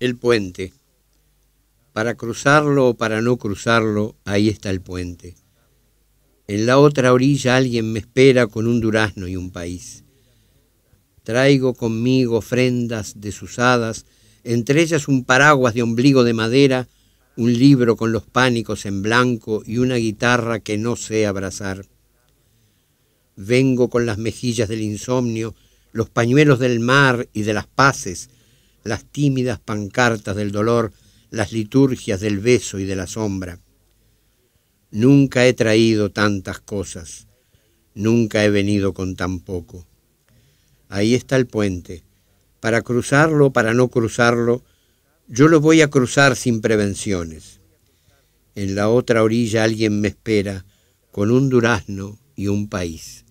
el puente. Para cruzarlo o para no cruzarlo, ahí está el puente. En la otra orilla alguien me espera con un durazno y un país. Traigo conmigo ofrendas desusadas, entre ellas un paraguas de ombligo de madera, un libro con los pánicos en blanco y una guitarra que no sé abrazar. Vengo con las mejillas del insomnio, los pañuelos del mar y de las paces, las tímidas pancartas del dolor, las liturgias del beso y de la sombra. Nunca he traído tantas cosas, nunca he venido con tan poco. Ahí está el puente. Para cruzarlo, para no cruzarlo, yo lo voy a cruzar sin prevenciones. En la otra orilla alguien me espera con un durazno y un país.